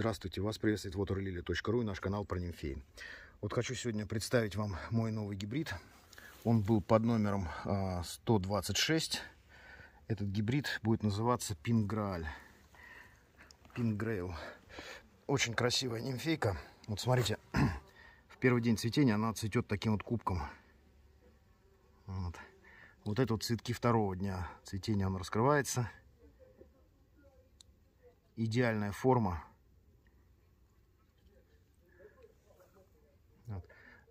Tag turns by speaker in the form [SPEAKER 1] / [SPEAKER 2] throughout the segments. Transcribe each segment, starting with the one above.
[SPEAKER 1] Здравствуйте, вас приветствует waterlily.ru и наш канал про нимфеи. Вот хочу сегодня представить вам мой новый гибрид. Он был под номером 126. А, Этот гибрид будет называться Пинграаль. Пингрейл. Очень красивая нимфейка. Вот смотрите, в первый день цветения она цветет таким вот кубком. Вот. Вот это вот цветки второго дня цветения, он раскрывается. Идеальная форма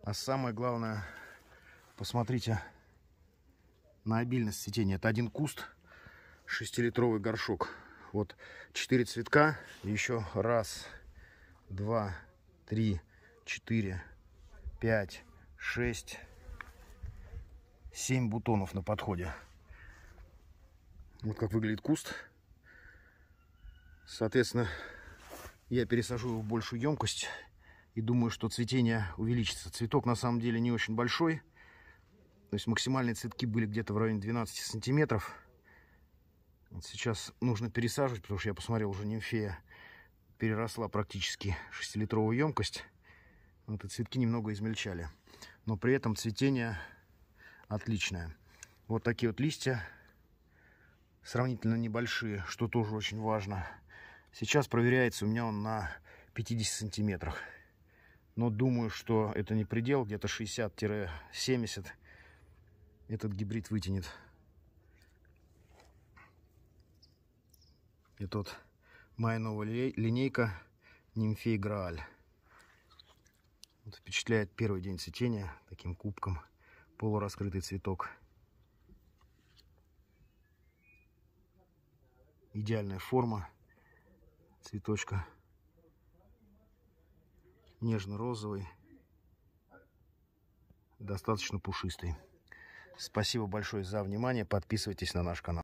[SPEAKER 1] А самое главное, посмотрите на обильность цветения. Это один куст, 6-литровый горшок. Вот 4 цветка. Еще раз, два, три, четыре, пять, шесть, семь бутонов на подходе. Вот как выглядит куст. Соответственно, я пересажу его в большую емкость и думаю, что цветение увеличится. Цветок на самом деле не очень большой, то есть максимальные цветки были где-то в районе 12 сантиметров. Вот сейчас нужно пересаживать, потому что я посмотрел, уже нимфея переросла практически 6-литровую емкость. Вот и цветки немного измельчали. Но при этом цветение отличное. Вот такие вот листья, сравнительно небольшие, что тоже очень важно. Сейчас проверяется у меня он на 50 сантиметрах но думаю, что это не предел, где-то 60-70 этот гибрид вытянет. И тут моя новая линейка Нимфей Грааль. Вот впечатляет первый день цветения таким кубком, полураскрытый цветок. Идеальная форма цветочка нежно-розовый, достаточно пушистый. Спасибо большое за внимание. Подписывайтесь на наш канал.